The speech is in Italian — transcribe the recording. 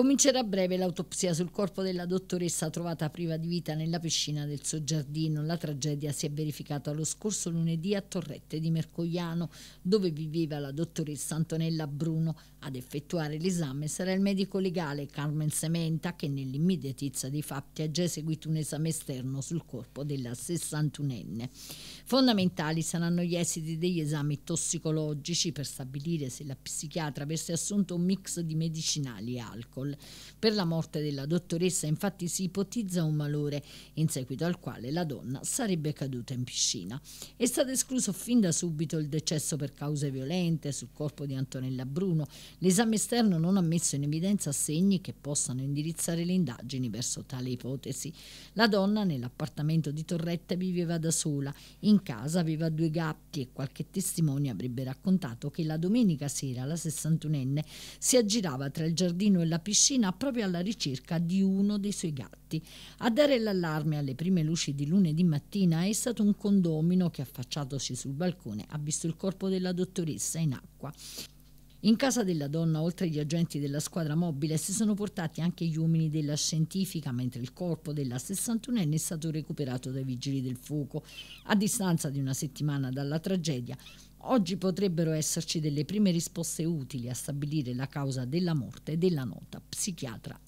Comincerà a breve l'autopsia sul corpo della dottoressa trovata priva di vita nella piscina del suo giardino. La tragedia si è verificata lo scorso lunedì a Torrette di Mercogliano, dove viveva la dottoressa Antonella Bruno. Ad effettuare l'esame sarà il medico legale Carmen Sementa, che nell'immediatezza dei fatti ha già eseguito un esame esterno sul corpo della 61enne. Fondamentali saranno gli esiti degli esami tossicologici per stabilire se la psichiatra avesse assunto un mix di medicinali e alcol. Seoul. Per la morte della dottoressa infatti si ipotizza un malore in seguito al quale la donna sarebbe caduta in piscina. È stato escluso fin da subito il decesso per cause violente sul corpo di Antonella Bruno. L'esame esterno non ha messo in evidenza segni che possano indirizzare le indagini verso tale ipotesi. La donna nell'appartamento di Torretta viveva da sola, in casa aveva due gatti e qualche testimone avrebbe raccontato che la domenica sera la 61enne si aggirava tra il giardino e la piscina piscina proprio alla ricerca di uno dei suoi gatti. A dare l'allarme alle prime luci di lunedì mattina è stato un condomino che affacciatosi sul balcone ha visto il corpo della dottoressa in acqua. In casa della donna, oltre agli agenti della squadra mobile, si sono portati anche gli uomini della scientifica, mentre il corpo della 61enne è stato recuperato dai vigili del fuoco. A distanza di una settimana dalla tragedia, oggi potrebbero esserci delle prime risposte utili a stabilire la causa della morte della nota psichiatra